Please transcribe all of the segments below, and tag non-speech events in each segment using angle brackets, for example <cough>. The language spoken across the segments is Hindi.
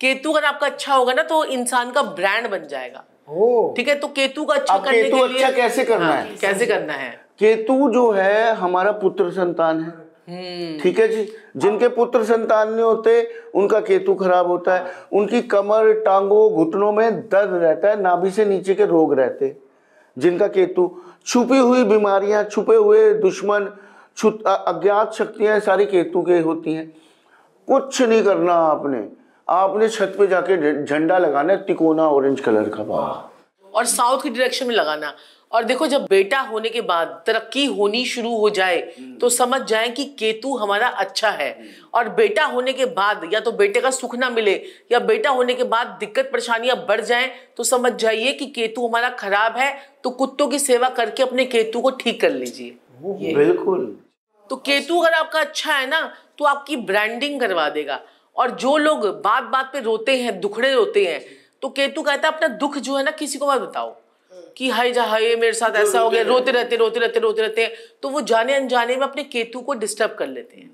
केतु अगर आपका अच्छा होगा ना तो इंसान का ब्रांड बन जाएगा ठीक है तो केतु का अच्छा करने केतु के अच्छा लिए अच्छा कैसे करना हाँ, है कैसे करना है केतु जो है हमारा पुत्र संतान है हम्म। ठीक है जी जिनके पुत्र संतान नहीं होते उनका केतु खराब होता है उनकी कमर टांगों घुटनों में दर्द रहता है नाभि से नीचे के रोग रहते जिनका केतु छुपी हुई बीमारियां छुपे हुए दुश्मन अज्ञात शक्तियां सारी केतु के होती हैं कुछ नहीं करना आपने आपने छत पे जाके झंडा लगाना है तिकोना ऑरेंज कलर का बाहर और साउथ की डायरेक्शन में लगाना और देखो जब बेटा होने के बाद तरक्की होनी शुरू हो जाए हम्म। तो समझ जाए कि केतु हमारा अच्छा है हम्म। और बेटा होने के बाद या तो बेटे का सुख ना मिले या बेटा होने के बाद दिक्कत परेशानियां बढ़ जाएं तो समझ जाइए कि केतु हमारा खराब है तो कुत्तों की सेवा करके अपने केतु को ठीक कर लीजिए बिल्कुल तो केतु अगर आपका अच्छा है ना तो आपकी ब्रांडिंग करवा देगा और जो लोग बात बात पे रोते हैं दुखड़े रोते हैं तो केतु कहता है अपना दुख जो है ना किसी को मत बताओ कि हाय जा हाय मेरे साथ ऐसा हो गया रोते रहते रोते रहते रोते रहते हैं तो वो जाने अनजाने में अपने केतु को डिस्टर्ब कर लेते हैं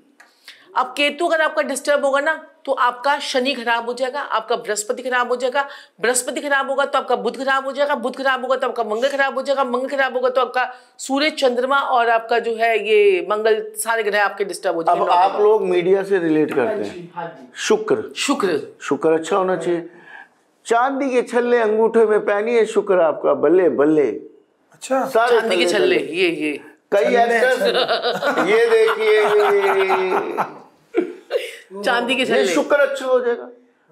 अब केतु अगर आपका डिस्टर्ब होगा ना तो आपका शनि खराब हो जाएगा आपका बृहस्पति खराब हो जाएगा बृहस्पति खराब होगा तो आपका बुध खराब हो जाएगा बुध खराब होगा तो आपका मंगल खराब हो जाएगा मंगल खराब होगा तो आपका सूर्य चंद्रमा और आपका जो है ये मंगल सारे ग्रह आपके डिस्टर्ब हो जाएंगे आप लोग मीडिया से रिलेट हाँ करते हैं हाँ शुक्र शुक्र शुक्र अच्छा होना चाहिए चांदी के छल्ले अंगूठे में पहनिए शुक्र आपका बल्ले बल्ले अच्छा चांदी के छल्ले ये ये कई ये देखिए <laughs> चांदी के छल्ले शुक्र अच्छा हो जाएगा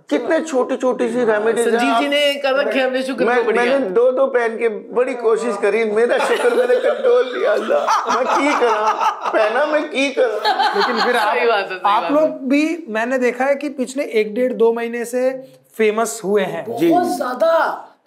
कितने छोटी छोटी सी रेमेडी हाँ, संजीव जी ने कर रखे हमने शुक्र मैं, मैंने दो दो पहन के बड़ी कोशिश करी मेरा शुक्र मैंने कंट्रोल लिया अल्लाह मैं की करा पहना मैं की करा लेकिन फिर आप, आप लोग भी मैंने देखा है कि पिछले एक डेढ़ दो महीने से फेमस हुए हैं बहुत ज्यादा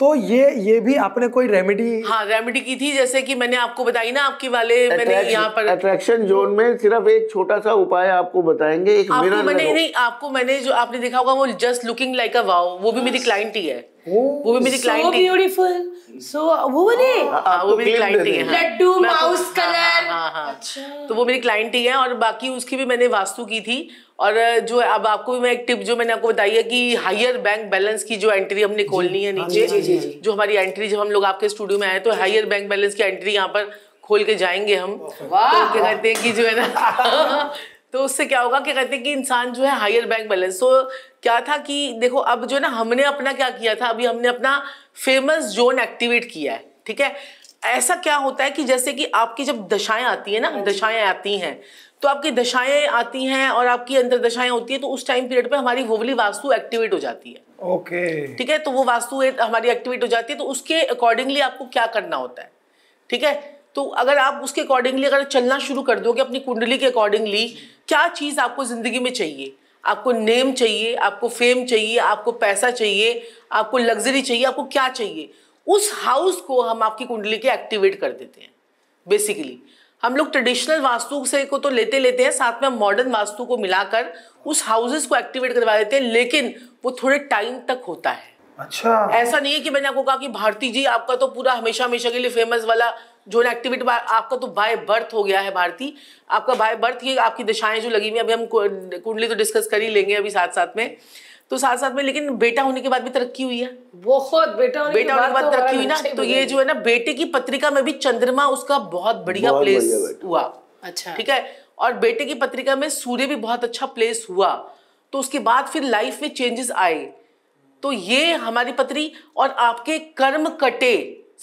तो ये ये भी आपने कोई रेमेडी हाँ रेमेडी की थी जैसे कि मैंने आपको बताई ना आपकी वाले मैंने यहाँ पर अट्रैक्शन जोन में सिर्फ एक छोटा सा उपाय आपको बताएंगे एक आपको मैंने नहीं आपको मैंने जो आपने देखा होगा वो just looking like a wow वो भी मेरी क्लाइंट ही है वो भी मेरी क्लाइंट थी सो ब्यूटीफुल सो वो वाले हाँ, हाँ, हाँ, वो मेरी क्लाइंट थी है लड्डू माउस तो- कलर अच्छा। तो वो मेरी क्लाइंट ही है और बाकी उसकी भी मैंने वास्तु की थी और जो अब आपको भी मैं एक टिप जो मैंने आपको बताई है कि हायर बैंक बैलेंस की जो एंट्री हमने खोलनी है नीचे जो हमारी एंट्री जब हम लोग आपके स्टूडियो में आए तो हायर बैंक बैलेंस की एंट्री यहाँ पर खोल के जाएंगे हम तो कहते हैं कि जो है ना तो उससे क्या होगा कि कहते हैं कि इंसान जो है हायर बैंक बैलेंस तो क्या था कि देखो अब जो ना हमने अपना क्या किया था अभी हमने अपना फेमस जोन एक्टिवेट किया है ठीक है ऐसा क्या होता है कि जैसे कि आपकी जब दशाएं आती है ना हाँ दशाएं आती हैं तो आपकी दशाएं आती हैं और आपकी अंतर दशाएं होती है तो उस टाइम पीरियड पे हमारी होवली वास्तु एक्टिवेट हो जाती है ओके ठीक है तो वो वास्तु हमारी एक्टिवेट हो जाती है तो उसके अकॉर्डिंगली आपको क्या करना होता है ठीक है तो अगर आप उसके अकॉर्डिंगली अगर चलना शुरू कर दोगे अपनी कुंडली के अकॉर्डिंगली क्या चीज़ आपको ज़िंदगी में चाहिए आपको नेम चाहिए आपको फेम चाहिए आपको पैसा चाहिए आपको लग्जरी चाहिए आपको क्या चाहिए उस हाउस को हम आपकी कुंडली के एक्टिवेट कर देते हैं बेसिकली हम लोग ट्रेडिशनल वास्तु से को तो लेते लेते हैं साथ में मॉडर्न वास्तु को मिलाकर उस हाउसेस को एक्टिवेट करवा देते हैं लेकिन वो थोड़े टाइम तक होता है अच्छा ऐसा नहीं है कि मैंने आपको कहा कि भारती जी आपका तो पूरा हमेशा हमेशा के लिए फेमस वाला जो एक्टिविटी आपका तो बाय बर्थ हो गया है भारती आपका बाय बर्थ ही आपकी दिशाएं जो लगी हुई अभी हम कुंडली तो डिस्कस कर ही लेंगे अभी साथ साथ में तो साथ साथ में लेकिन बेटा होने के बाद भी तरक्की हुई है बहुत बेटा होने बेटा होने के बाद तो तरक्की हुई ना तो ये जो है ना बेटे की पत्रिका में भी चंद्रमा उसका बहुत बढ़िया प्लेस हुआ अच्छा ठीक है और बेटे की पत्रिका में सूर्य भी बहुत अच्छा प्लेस हुआ तो उसके बाद फिर लाइफ में चेंजेस आए तो ये हमारी पत्री और आपके कर्म कटे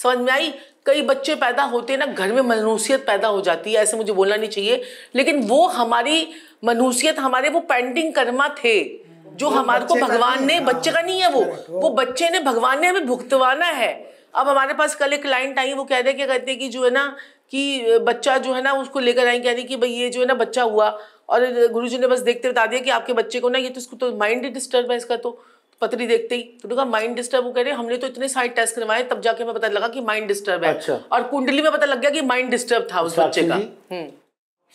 समझ में आई कई बच्चे पैदा होते हैं ना घर में मनूसियत पैदा हो जाती है ऐसे मुझे बोलना नहीं चाहिए लेकिन वो हमारी मनूसियत हमारे वो पेंटिंग कर्मा थे जो हमारे को भगवान ने बच्चे का नहीं है वो वो बच्चे ने भगवान ने हमें भुगतवाना है अब हमारे पास कल एक क्लाइंट आई वो कह रहे क्या कहते हैं कि जो है ना कि बच्चा जो है ना उसको लेकर आई कह रही कि भाई ये जो है ना बच्चा हुआ और गुरुजी ने बस देखते बता दिया कि आपके बच्चे को ना ये तो इसको तो माइंड ही डिस्टर्ब है इसका तो पत्री देखते ही तो कहा माइंड डिस्टर्ब वो कह रहे हमने तो इतने सारे टेस्ट करवाए तब जाके हमें पता लगा कि माइंड डिस्टर्ब है अच्छा। और कुंडली में पता लग गया कि माइंड डिस्टर्ब था उस बच्चे का हम्म।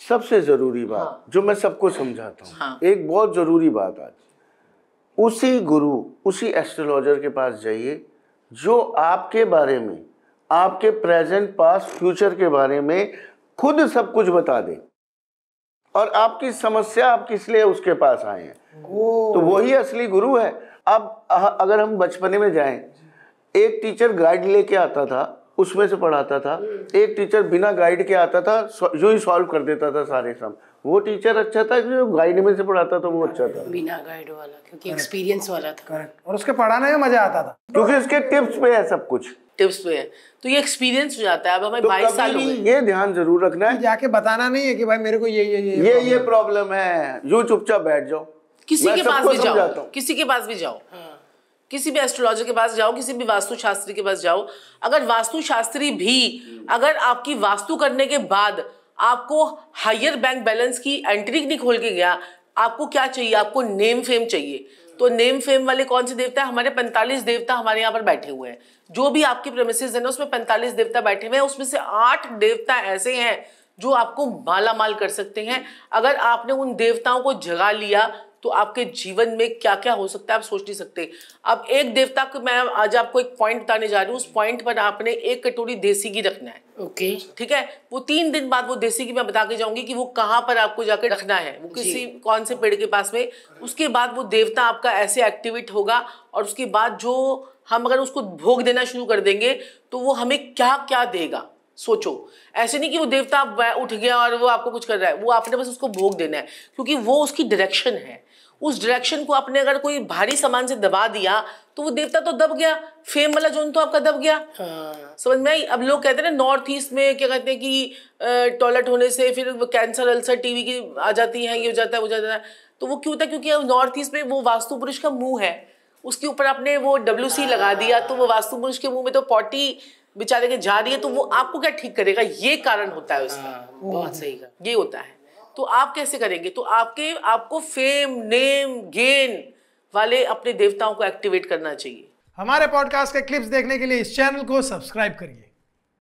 सबसे जरूरी बात हाँ। जो मैं सबको समझाता हूँ हाँ। एक बहुत जरूरी बात आज उसी गुरु उसी एस्ट्रोलॉजर के पास जाइए जो आपके बारे में आपके प्रेजेंट पास फ्यूचर के बारे में खुद सब कुछ बता दे और आपकी समस्या आप किस लिए उसके पास आए हैं तो वही असली गुरु है अब अगर हम बचपने में जाएं एक टीचर गाइड लेके आता था उसमें से पढ़ाता था हम्म। एक टीचर बिना गाइड के आता था जो ही सॉल्व कर देता था सारे सम वो टीचर अच्छा था जो गाइड में से पढ़ाता था वो अच्छा था बिना गाइड वाला क्योंकि एक्सपीरियंस वाला था करेक्ट और उसके पढ़ाने में मजा आता था क्योंकि उसके टिप्स पे है सब कुछ टिप्स पे है तो ये एक्सपीरियंस हो जाता है अब हमें तो बाईस साल हो गए ये ध्यान जरूर रखना है जाके बताना नहीं है कि भाई मेरे को ये ये ये ये प्रॉब्लम है जो चुपचाप बैठ जाओ किसी के पास भी जाओ किसी के पास भी जाओ किसी भी एस्ट्रोलॉजर के पास जाओ किसी भी वास्तुशास्त्री के पास जाओ अगर वास्तुशास्त्री भी अगर आपकी वास्तु करने के बाद आपको हायर बैंक बैलेंस की एंट्री नहीं खोल के गया आपको क्या चाहिए आपको नेम फेम चाहिए तो नेम फेम वाले कौन से देवता है हमारे 45 देवता हमारे यहाँ पर बैठे हुए हैं जो भी आपके प्रेमिसेज है ना उसमें पैंतालीस देवता बैठे हुए हैं उसमें से आठ देवता ऐसे हैं जो आपको माला माल कर सकते हैं अगर आपने उन देवताओं को जगा लिया तो आपके जीवन में क्या क्या हो सकता है आप सोच नहीं सकते अब एक देवता को मैं आज आपको एक पॉइंट बताने जा रही हूँ उस पॉइंट पर आपने एक कटोरी देसी घी रखना है ओके okay. ठीक है वो तीन दिन बाद वो देसी घी मैं बता के जाऊंगी कि वो कहाँ पर आपको जाके रखना है वो किसी कौन से पेड़ के पास में उसके बाद वो देवता आपका ऐसे एक्टिवेट होगा और उसके बाद जो हम अगर उसको भोग देना शुरू कर देंगे तो वो हमें क्या क्या देगा सोचो ऐसे नहीं कि वो देवता उठ गया और वो आपको कुछ कर रहा है वो आपने बस उसको भोग देना है क्योंकि वो उसकी डायरेक्शन है उस डायरेक्शन को आपने अगर कोई भारी सामान से दबा दिया तो वो देवता तो दब गया फेम वाला जोन तो आपका दब गया हाँ। समझ में आई अब लोग कहते हैं ना नॉर्थ ईस्ट में क्या कहते हैं कि टॉयलेट होने से फिर कैंसर अल्सर टीवी की आ जाती है ये हो जाता है वो जाता है तो वो क्यों होता क्योंकि नॉर्थ ईस्ट में वो वास्तु पुरुष का मुंह है उसके ऊपर आपने वो डब्ल्यू हाँ। लगा दिया तो वो वास्तु पुरुष के मुंह में तो पॉटी बेचारे के जा रही है तो वो आपको क्या ठीक करेगा ये कारण होता है उसका हाँ, बहुत सही का ये होता है तो आप कैसे करेंगे तो आपके आपको फेम नेम गेन वाले अपने देवताओं को एक्टिवेट करना चाहिए हमारे पॉडकास्ट के क्लिप्स देखने के लिए इस चैनल को सब्सक्राइब करिए